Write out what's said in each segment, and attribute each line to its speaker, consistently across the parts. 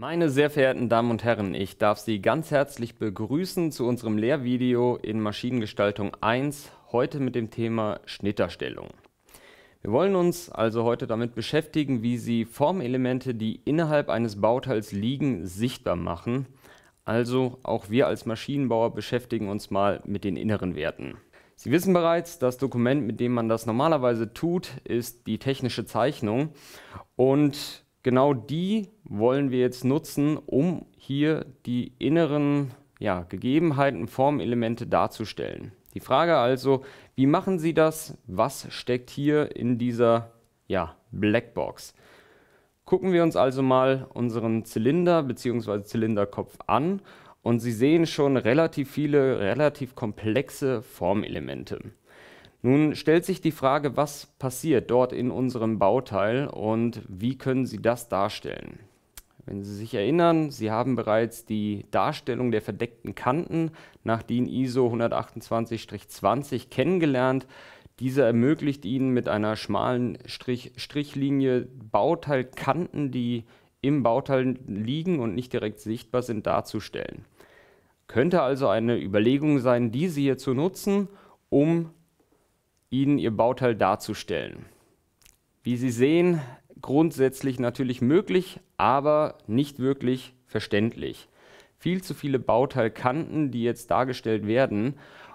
Speaker 1: Meine sehr verehrten Damen und Herren, ich darf Sie ganz herzlich begrüßen zu unserem Lehrvideo in Maschinengestaltung 1, heute mit dem Thema Schnitterstellung. Wir wollen uns also heute damit beschäftigen, wie Sie Formelemente, die innerhalb eines Bauteils liegen, sichtbar machen. Also auch wir als Maschinenbauer beschäftigen uns mal mit den inneren Werten. Sie wissen bereits, das Dokument, mit dem man das normalerweise tut, ist die technische Zeichnung und genau die wollen wir jetzt nutzen, um hier die inneren ja, Gegebenheiten, Formelemente darzustellen. Die Frage also, wie machen Sie das? Was steckt hier in dieser ja, Blackbox? Gucken wir uns also mal unseren Zylinder bzw. Zylinderkopf an und Sie sehen schon relativ viele, relativ komplexe Formelemente. Nun stellt sich die Frage, was passiert dort in unserem Bauteil und wie können Sie das darstellen? Wenn Sie sich erinnern, Sie haben bereits die Darstellung der verdeckten Kanten nach DIN ISO 128-20 kennengelernt. Diese ermöglicht Ihnen mit einer schmalen Strich Strichlinie Bauteilkanten, die im Bauteil liegen und nicht direkt sichtbar sind, darzustellen. Könnte also eine Überlegung sein, diese hier zu nutzen, um Ihnen Ihr Bauteil darzustellen. Wie Sie sehen, grundsätzlich natürlich möglich, aber nicht wirklich verständlich. Viel zu viele Bauteilkanten, die jetzt dargestellt werden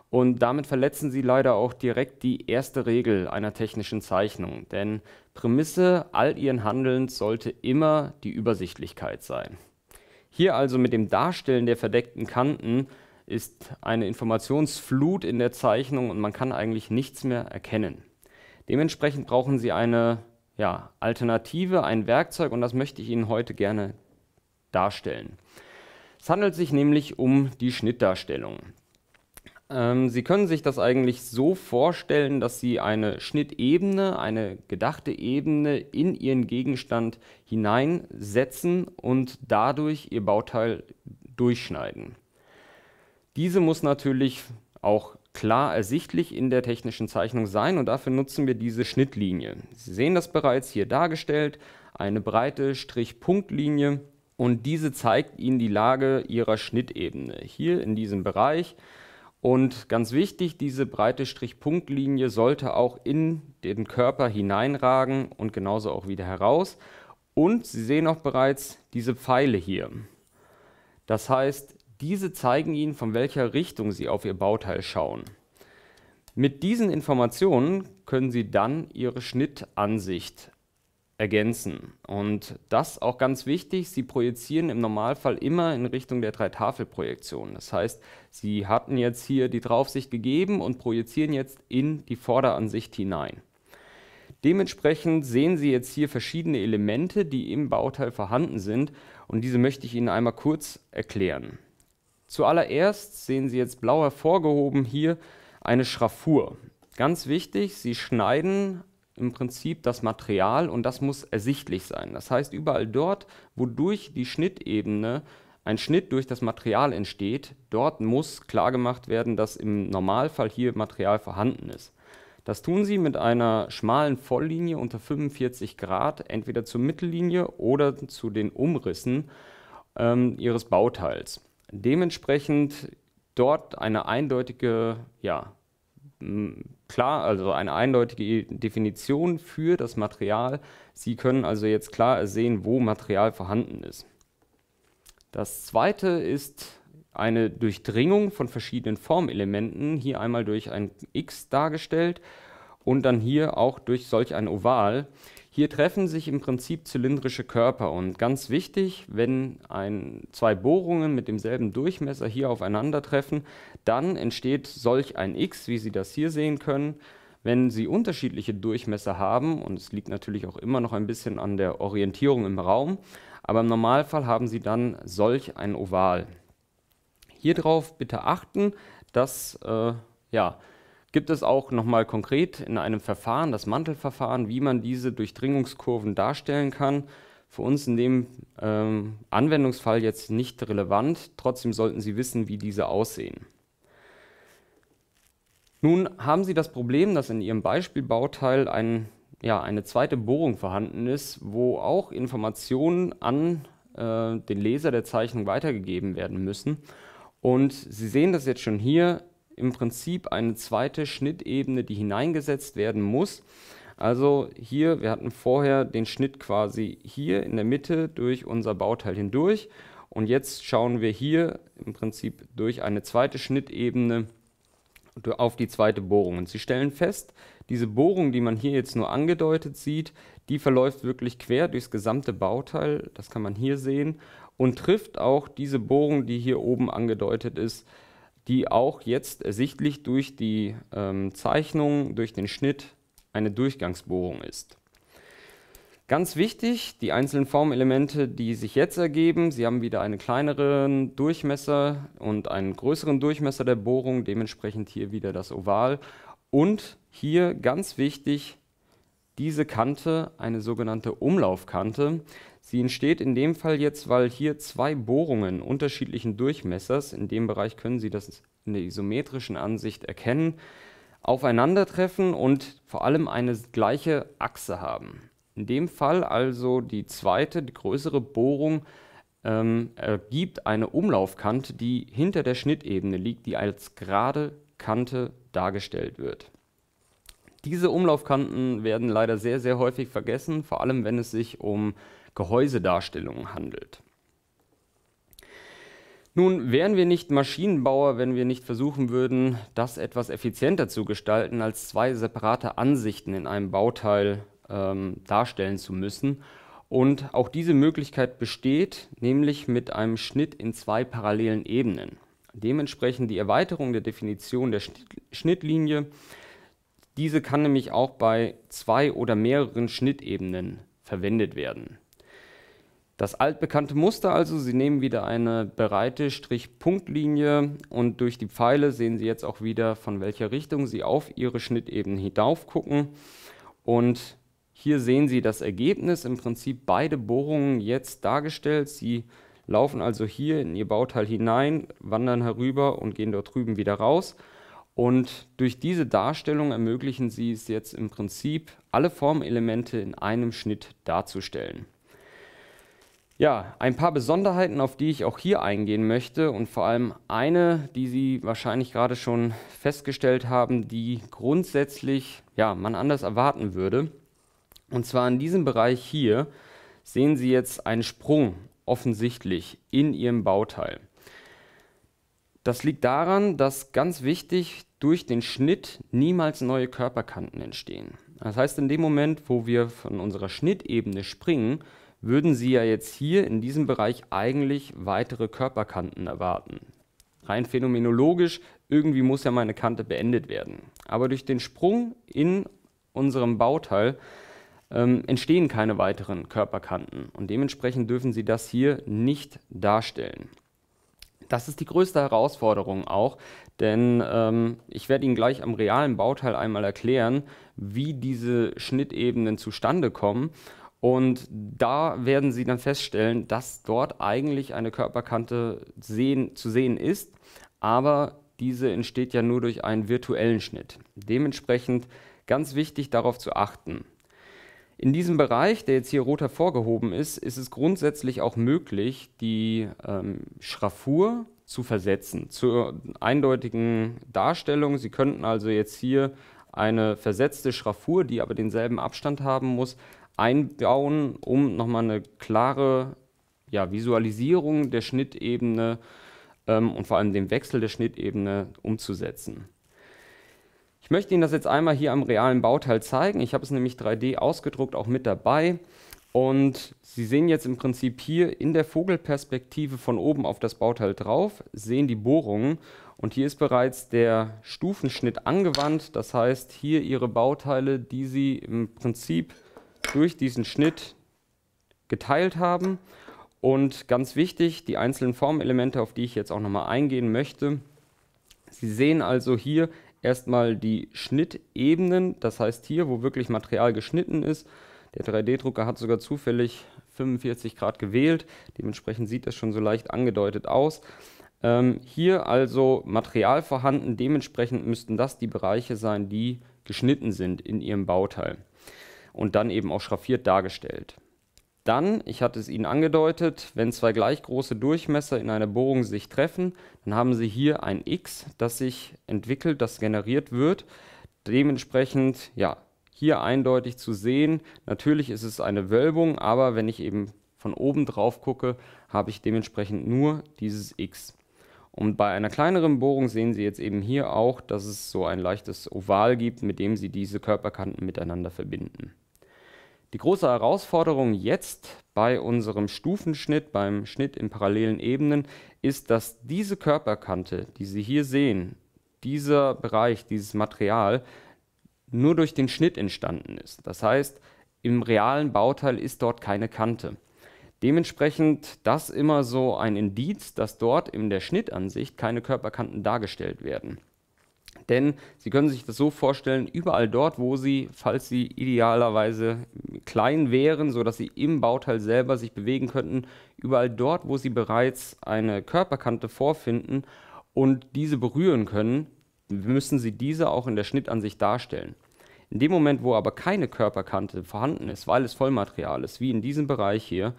Speaker 1: und damit verletzen sie leider auch direkt die erste Regel einer technischen Zeichnung, denn Prämisse all ihren Handelns sollte immer die Übersichtlichkeit sein. Hier also mit dem Darstellen der verdeckten Kanten ist eine Informationsflut in der Zeichnung und man kann eigentlich nichts mehr erkennen. Dementsprechend brauchen Sie eine ja, Alternative, ein Werkzeug und das möchte ich Ihnen heute gerne darstellen. Es handelt sich nämlich um die Schnittdarstellung. Ähm, Sie können sich das eigentlich so vorstellen, dass Sie eine Schnittebene, eine gedachte Ebene in Ihren Gegenstand hineinsetzen und dadurch Ihr Bauteil durchschneiden. Diese muss natürlich auch klar ersichtlich in der technischen Zeichnung sein und dafür nutzen wir diese Schnittlinie. Sie sehen das bereits hier dargestellt, eine breite Strich-Punktlinie und diese zeigt Ihnen die Lage Ihrer Schnittebene hier in diesem Bereich. Und ganz wichtig, diese breite Strich-Punktlinie sollte auch in den Körper hineinragen und genauso auch wieder heraus. Und Sie sehen auch bereits diese Pfeile hier. Das heißt, diese zeigen Ihnen, von welcher Richtung Sie auf Ihr Bauteil schauen. Mit diesen Informationen können Sie dann Ihre Schnittansicht ergänzen. Und das auch ganz wichtig, Sie projizieren im Normalfall immer in Richtung der Dreitafelprojektion. Das heißt, Sie hatten jetzt hier die Draufsicht gegeben und projizieren jetzt in die Vorderansicht hinein. Dementsprechend sehen Sie jetzt hier verschiedene Elemente, die im Bauteil vorhanden sind und diese möchte ich Ihnen einmal kurz erklären. Zuallererst sehen Sie jetzt blau hervorgehoben hier eine Schraffur. Ganz wichtig, Sie schneiden im Prinzip das Material und das muss ersichtlich sein. Das heißt, überall dort, wodurch die Schnittebene ein Schnitt durch das Material entsteht, dort muss klar gemacht werden, dass im Normalfall hier Material vorhanden ist. Das tun Sie mit einer schmalen Volllinie unter 45 Grad, entweder zur Mittellinie oder zu den Umrissen ähm, Ihres Bauteils. Dementsprechend dort eine eindeutige, ja, klar, also eine eindeutige Definition für das Material. Sie können also jetzt klar sehen, wo Material vorhanden ist. Das zweite ist eine Durchdringung von verschiedenen Formelementen, hier einmal durch ein X dargestellt und dann hier auch durch solch ein Oval. Hier treffen sich im Prinzip zylindrische Körper und ganz wichtig, wenn ein, zwei Bohrungen mit demselben Durchmesser hier aufeinandertreffen, dann entsteht solch ein X, wie Sie das hier sehen können. Wenn Sie unterschiedliche Durchmesser haben, und es liegt natürlich auch immer noch ein bisschen an der Orientierung im Raum, aber im Normalfall haben Sie dann solch ein Oval. Hier drauf bitte achten, dass äh, ja, gibt es auch nochmal konkret in einem Verfahren, das Mantelverfahren, wie man diese Durchdringungskurven darstellen kann. Für uns in dem ähm, Anwendungsfall jetzt nicht relevant, trotzdem sollten Sie wissen, wie diese aussehen. Nun haben Sie das Problem, dass in Ihrem Beispielbauteil ein, ja, eine zweite Bohrung vorhanden ist, wo auch Informationen an äh, den Leser der Zeichnung weitergegeben werden müssen. Und Sie sehen das jetzt schon hier, im Prinzip eine zweite Schnittebene, die hineingesetzt werden muss. Also hier, wir hatten vorher den Schnitt quasi hier in der Mitte durch unser Bauteil hindurch und jetzt schauen wir hier im Prinzip durch eine zweite Schnittebene auf die zweite Bohrung. Und Sie stellen fest, diese Bohrung, die man hier jetzt nur angedeutet sieht, die verläuft wirklich quer durchs gesamte Bauteil, das kann man hier sehen, und trifft auch diese Bohrung, die hier oben angedeutet ist, die auch jetzt ersichtlich durch die ähm, Zeichnung, durch den Schnitt eine Durchgangsbohrung ist. Ganz wichtig, die einzelnen Formelemente, die sich jetzt ergeben, sie haben wieder einen kleineren Durchmesser und einen größeren Durchmesser der Bohrung, dementsprechend hier wieder das Oval. Und hier ganz wichtig, diese Kante eine sogenannte Umlaufkante. Sie entsteht in dem Fall jetzt, weil hier zwei Bohrungen unterschiedlichen Durchmessers, in dem Bereich können Sie das in der isometrischen Ansicht erkennen, aufeinandertreffen und vor allem eine gleiche Achse haben. In dem Fall also die zweite, die größere Bohrung ähm, ergibt eine Umlaufkante, die hinter der Schnittebene liegt, die als gerade Kante dargestellt wird. Diese Umlaufkanten werden leider sehr, sehr häufig vergessen, vor allem wenn es sich um Gehäusedarstellungen handelt. Nun wären wir nicht Maschinenbauer, wenn wir nicht versuchen würden, das etwas effizienter zu gestalten, als zwei separate Ansichten in einem Bauteil ähm, darstellen zu müssen. Und auch diese Möglichkeit besteht, nämlich mit einem Schnitt in zwei parallelen Ebenen. Dementsprechend die Erweiterung der Definition der Schnittlinie diese kann nämlich auch bei zwei oder mehreren Schnittebenen verwendet werden. Das altbekannte Muster also, Sie nehmen wieder eine breite Strich-Punktlinie und durch die Pfeile sehen Sie jetzt auch wieder, von welcher Richtung Sie auf Ihre Schnittebene hinauf gucken. Und hier sehen Sie das Ergebnis, im Prinzip beide Bohrungen jetzt dargestellt. Sie laufen also hier in Ihr Bauteil hinein, wandern herüber und gehen dort drüben wieder raus. Und durch diese Darstellung ermöglichen sie es jetzt im Prinzip, alle Formelemente in einem Schnitt darzustellen. Ja, ein paar Besonderheiten, auf die ich auch hier eingehen möchte und vor allem eine, die Sie wahrscheinlich gerade schon festgestellt haben, die grundsätzlich ja, man anders erwarten würde. Und zwar in diesem Bereich hier sehen Sie jetzt einen Sprung offensichtlich in Ihrem Bauteil. Das liegt daran, dass ganz wichtig durch den Schnitt niemals neue Körperkanten entstehen. Das heißt, in dem Moment, wo wir von unserer Schnittebene springen, würden Sie ja jetzt hier in diesem Bereich eigentlich weitere Körperkanten erwarten. Rein phänomenologisch, irgendwie muss ja meine Kante beendet werden. Aber durch den Sprung in unserem Bauteil ähm, entstehen keine weiteren Körperkanten und dementsprechend dürfen Sie das hier nicht darstellen. Das ist die größte Herausforderung auch, denn ähm, ich werde Ihnen gleich am realen Bauteil einmal erklären, wie diese Schnittebenen zustande kommen. Und da werden Sie dann feststellen, dass dort eigentlich eine Körperkante sehen, zu sehen ist, aber diese entsteht ja nur durch einen virtuellen Schnitt. Dementsprechend ganz wichtig darauf zu achten. In diesem Bereich, der jetzt hier rot hervorgehoben ist, ist es grundsätzlich auch möglich, die ähm, Schraffur zu versetzen, zur eindeutigen Darstellung. Sie könnten also jetzt hier eine versetzte Schraffur, die aber denselben Abstand haben muss, einbauen, um nochmal eine klare ja, Visualisierung der Schnittebene ähm, und vor allem den Wechsel der Schnittebene umzusetzen. Ich möchte Ihnen das jetzt einmal hier am realen Bauteil zeigen. Ich habe es nämlich 3D ausgedruckt, auch mit dabei. Und Sie sehen jetzt im Prinzip hier in der Vogelperspektive von oben auf das Bauteil drauf, sehen die Bohrungen. Und hier ist bereits der Stufenschnitt angewandt. Das heißt, hier Ihre Bauteile, die Sie im Prinzip durch diesen Schnitt geteilt haben. Und ganz wichtig, die einzelnen Formelemente, auf die ich jetzt auch nochmal eingehen möchte. Sie sehen also hier erstmal die Schnittebenen, das heißt hier, wo wirklich Material geschnitten ist. Der 3D-Drucker hat sogar zufällig 45 Grad gewählt, dementsprechend sieht das schon so leicht angedeutet aus. Ähm, hier also Material vorhanden, dementsprechend müssten das die Bereiche sein, die geschnitten sind in ihrem Bauteil und dann eben auch schraffiert dargestellt. Dann, ich hatte es Ihnen angedeutet, wenn zwei gleich große Durchmesser in einer Bohrung sich treffen, dann haben Sie hier ein X, das sich entwickelt, das generiert wird. Dementsprechend, ja, hier eindeutig zu sehen. Natürlich ist es eine Wölbung, aber wenn ich eben von oben drauf gucke, habe ich dementsprechend nur dieses X. Und bei einer kleineren Bohrung sehen Sie jetzt eben hier auch, dass es so ein leichtes Oval gibt, mit dem Sie diese Körperkanten miteinander verbinden. Die große Herausforderung jetzt bei unserem Stufenschnitt, beim Schnitt in parallelen Ebenen, ist, dass diese Körperkante, die Sie hier sehen, dieser Bereich, dieses Material, nur durch den Schnitt entstanden ist. Das heißt, im realen Bauteil ist dort keine Kante. Dementsprechend das immer so ein Indiz, dass dort in der Schnittansicht keine Körperkanten dargestellt werden. Denn Sie können sich das so vorstellen, überall dort, wo Sie, falls Sie idealerweise klein wären, sodass Sie im Bauteil selber sich bewegen könnten, überall dort, wo Sie bereits eine Körperkante vorfinden und diese berühren können, müssen Sie diese auch in der Schnittansicht darstellen. In dem Moment, wo aber keine Körperkante vorhanden ist, weil es Vollmaterial ist, wie in diesem Bereich hier,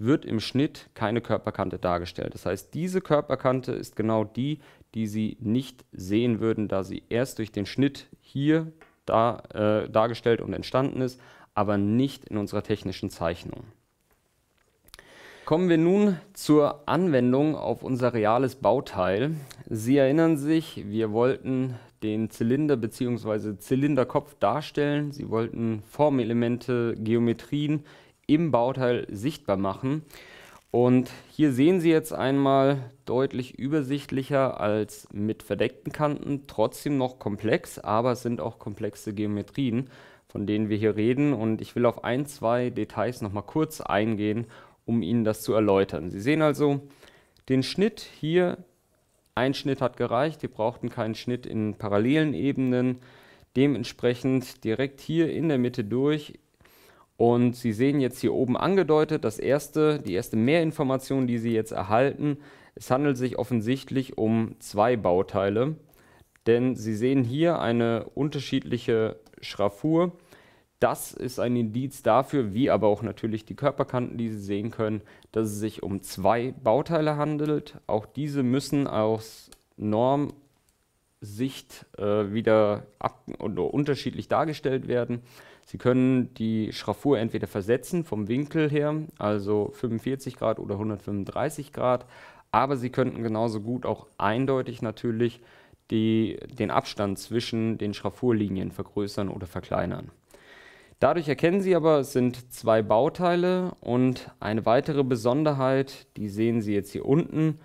Speaker 1: wird im Schnitt keine Körperkante dargestellt. Das heißt, diese Körperkante ist genau die, die Sie nicht sehen würden, da sie erst durch den Schnitt hier da, äh, dargestellt und entstanden ist, aber nicht in unserer technischen Zeichnung. Kommen wir nun zur Anwendung auf unser reales Bauteil. Sie erinnern sich, wir wollten den Zylinder bzw. Zylinderkopf darstellen. Sie wollten Formelemente, Geometrien im Bauteil sichtbar machen. Und hier sehen Sie jetzt einmal deutlich übersichtlicher als mit verdeckten Kanten, trotzdem noch komplex, aber es sind auch komplexe Geometrien, von denen wir hier reden. Und ich will auf ein, zwei Details nochmal kurz eingehen, um Ihnen das zu erläutern. Sie sehen also den Schnitt hier. Ein Schnitt hat gereicht, wir brauchten keinen Schnitt in parallelen Ebenen. Dementsprechend direkt hier in der Mitte durch und Sie sehen jetzt hier oben angedeutet, das erste, die erste Mehrinformation, die Sie jetzt erhalten, es handelt sich offensichtlich um zwei Bauteile, denn Sie sehen hier eine unterschiedliche Schraffur. Das ist ein Indiz dafür, wie aber auch natürlich die Körperkanten, die Sie sehen können, dass es sich um zwei Bauteile handelt. Auch diese müssen aus Normsicht äh, wieder ab oder unterschiedlich dargestellt werden. Sie können die Schraffur entweder versetzen vom Winkel her, also 45 Grad oder 135 Grad, aber Sie könnten genauso gut auch eindeutig natürlich die, den Abstand zwischen den Schraffurlinien vergrößern oder verkleinern. Dadurch erkennen Sie aber, es sind zwei Bauteile und eine weitere Besonderheit, die sehen Sie jetzt hier unten,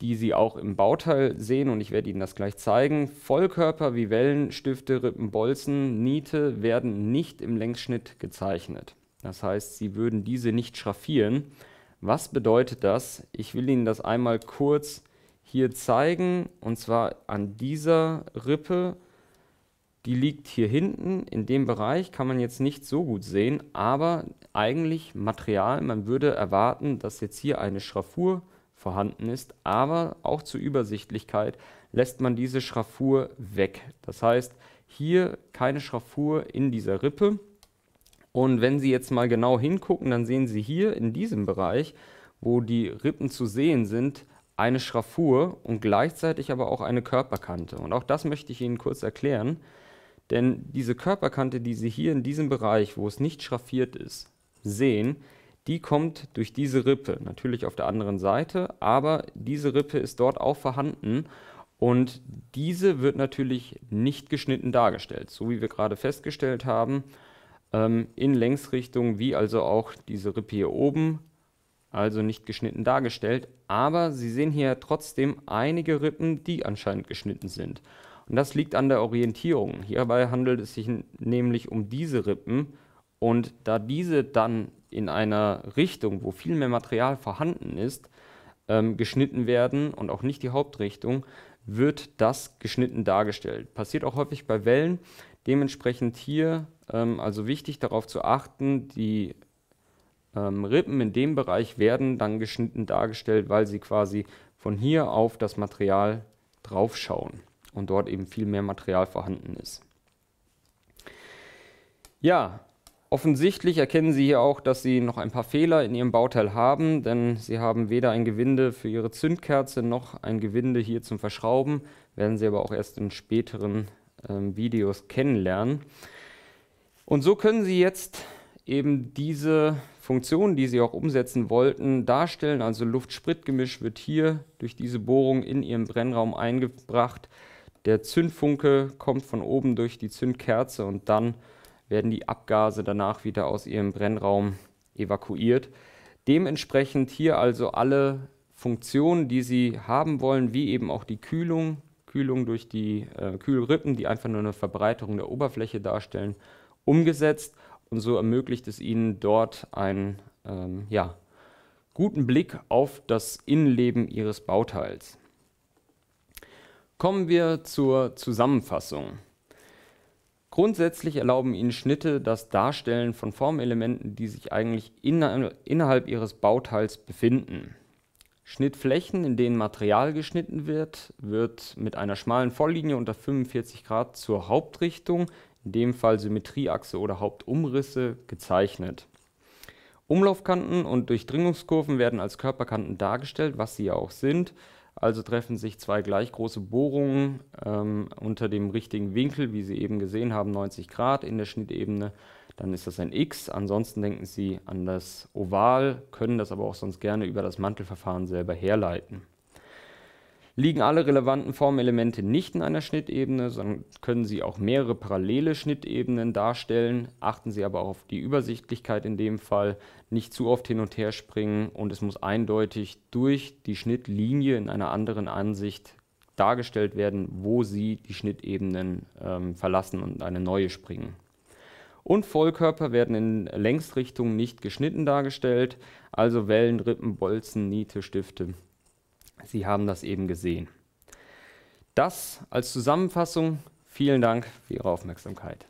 Speaker 1: die Sie auch im Bauteil sehen und ich werde Ihnen das gleich zeigen. Vollkörper wie Wellen, Stifte, Rippen, Bolzen, Niete werden nicht im Längsschnitt gezeichnet. Das heißt, Sie würden diese nicht schraffieren. Was bedeutet das? Ich will Ihnen das einmal kurz hier zeigen und zwar an dieser Rippe. Die liegt hier hinten in dem Bereich, kann man jetzt nicht so gut sehen, aber eigentlich Material. Man würde erwarten, dass jetzt hier eine Schraffur vorhanden ist, aber auch zur Übersichtlichkeit lässt man diese Schraffur weg. Das heißt, hier keine Schraffur in dieser Rippe. Und wenn Sie jetzt mal genau hingucken, dann sehen Sie hier in diesem Bereich, wo die Rippen zu sehen sind, eine Schraffur und gleichzeitig aber auch eine Körperkante. Und auch das möchte ich Ihnen kurz erklären, denn diese Körperkante, die Sie hier in diesem Bereich, wo es nicht schraffiert ist, sehen, die kommt durch diese Rippe, natürlich auf der anderen Seite, aber diese Rippe ist dort auch vorhanden und diese wird natürlich nicht geschnitten dargestellt, so wie wir gerade festgestellt haben, ähm, in Längsrichtung, wie also auch diese Rippe hier oben, also nicht geschnitten dargestellt, aber Sie sehen hier trotzdem einige Rippen, die anscheinend geschnitten sind. Und das liegt an der Orientierung. Hierbei handelt es sich nämlich um diese Rippen, und da diese dann in einer Richtung, wo viel mehr Material vorhanden ist, ähm, geschnitten werden und auch nicht die Hauptrichtung, wird das geschnitten dargestellt. Passiert auch häufig bei Wellen. Dementsprechend hier ähm, also wichtig darauf zu achten, die ähm, Rippen in dem Bereich werden dann geschnitten dargestellt, weil sie quasi von hier auf das Material drauf schauen und dort eben viel mehr Material vorhanden ist. Ja, Offensichtlich erkennen Sie hier auch, dass Sie noch ein paar Fehler in Ihrem Bauteil haben, denn Sie haben weder ein Gewinde für Ihre Zündkerze noch ein Gewinde hier zum Verschrauben, werden Sie aber auch erst in späteren ähm, Videos kennenlernen. Und so können Sie jetzt eben diese Funktion, die Sie auch umsetzen wollten, darstellen. Also Luft-Sprit-Gemisch wird hier durch diese Bohrung in Ihren Brennraum eingebracht. Der Zündfunke kommt von oben durch die Zündkerze und dann werden die Abgase danach wieder aus ihrem Brennraum evakuiert. Dementsprechend hier also alle Funktionen, die Sie haben wollen, wie eben auch die Kühlung, Kühlung durch die äh, Kühlrippen, die einfach nur eine Verbreiterung der Oberfläche darstellen, umgesetzt. Und so ermöglicht es Ihnen dort einen ähm, ja, guten Blick auf das Innenleben Ihres Bauteils. Kommen wir zur Zusammenfassung. Grundsätzlich erlauben ihnen Schnitte das Darstellen von Formelementen, die sich eigentlich innerhalb ihres Bauteils befinden. Schnittflächen, in denen Material geschnitten wird, wird mit einer schmalen Volllinie unter 45 Grad zur Hauptrichtung, in dem Fall Symmetrieachse oder Hauptumrisse, gezeichnet. Umlaufkanten und Durchdringungskurven werden als Körperkanten dargestellt, was sie ja auch sind. Also treffen sich zwei gleich große Bohrungen ähm, unter dem richtigen Winkel, wie Sie eben gesehen haben, 90 Grad in der Schnittebene. Dann ist das ein X. Ansonsten denken Sie an das Oval, können das aber auch sonst gerne über das Mantelverfahren selber herleiten. Liegen alle relevanten Formelemente nicht in einer Schnittebene, sondern können sie auch mehrere parallele Schnittebenen darstellen. Achten Sie aber auch auf die Übersichtlichkeit in dem Fall, nicht zu oft hin und her springen und es muss eindeutig durch die Schnittlinie in einer anderen Ansicht dargestellt werden, wo Sie die Schnittebenen ähm, verlassen und eine neue springen. Und Vollkörper werden in Längsrichtung nicht geschnitten dargestellt, also Wellen, Rippen, Bolzen, Niete, Stifte Sie haben das eben gesehen. Das als Zusammenfassung. Vielen Dank für Ihre Aufmerksamkeit.